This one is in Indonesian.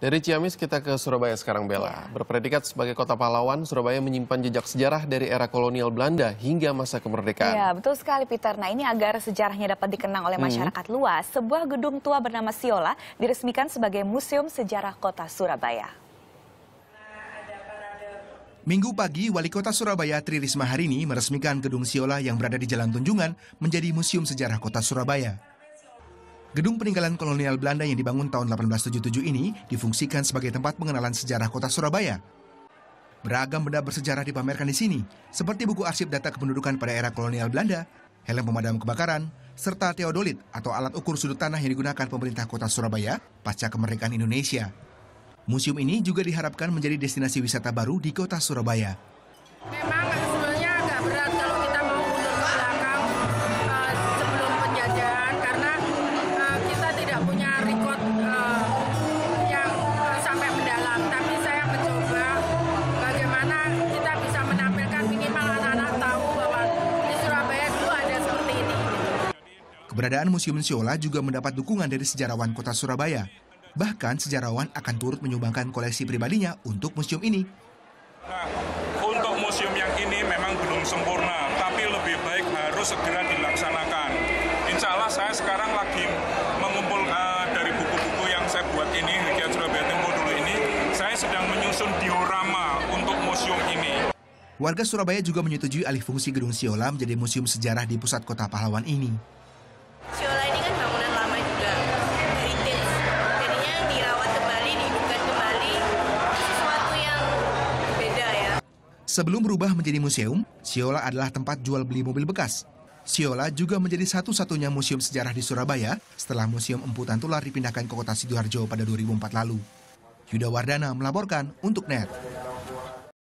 Dari Ciamis kita ke Surabaya sekarang Bella. Iya. Berpredikat sebagai kota pahlawan, Surabaya menyimpan jejak sejarah dari era kolonial Belanda hingga masa kemerdekaan. Ya, betul sekali Peter. Nah ini agar sejarahnya dapat dikenang oleh hmm. masyarakat hmm. luas, sebuah gedung tua bernama Siola diresmikan sebagai Museum Sejarah Kota Surabaya. Minggu pagi, Wali Kota Surabaya Tri Risma hari meresmikan gedung Siola yang berada di Jalan Tunjungan menjadi Museum Sejarah Kota Surabaya. Gedung peninggalan kolonial Belanda yang dibangun tahun 1877 ini difungsikan sebagai tempat pengenalan sejarah kota Surabaya. Beragam benda bersejarah dipamerkan di sini, seperti buku arsip data kependudukan pada era kolonial Belanda, helm pemadam kebakaran, serta teodolit atau alat ukur sudut tanah yang digunakan pemerintah kota Surabaya pasca kemerdekaan Indonesia. Museum ini juga diharapkan menjadi destinasi wisata baru di kota Surabaya. Memang Keberadaan Museum Siola juga mendapat dukungan dari sejarawan kota Surabaya. Bahkan sejarawan akan turut menyumbangkan koleksi pribadinya untuk museum ini. Nah, untuk museum yang ini memang belum sempurna, tapi lebih baik harus segera dilaksanakan. Insya Allah saya sekarang lagi mengumpul uh, dari buku-buku yang saya buat ini, Hikia Surabaya Tempo dulu ini, saya sedang menyusun diorama untuk museum ini. Warga Surabaya juga menyetujui alih fungsi gedung Siola menjadi museum sejarah di pusat kota pahlawan ini. Sebelum berubah menjadi museum, Siola adalah tempat jual beli mobil bekas. Siola juga menjadi satu-satunya museum sejarah di Surabaya setelah Museum Emputan Tular dipindahkan ke kota Sidoarjo pada 2004 lalu. Yuda Wardana melaporkan untuk NET.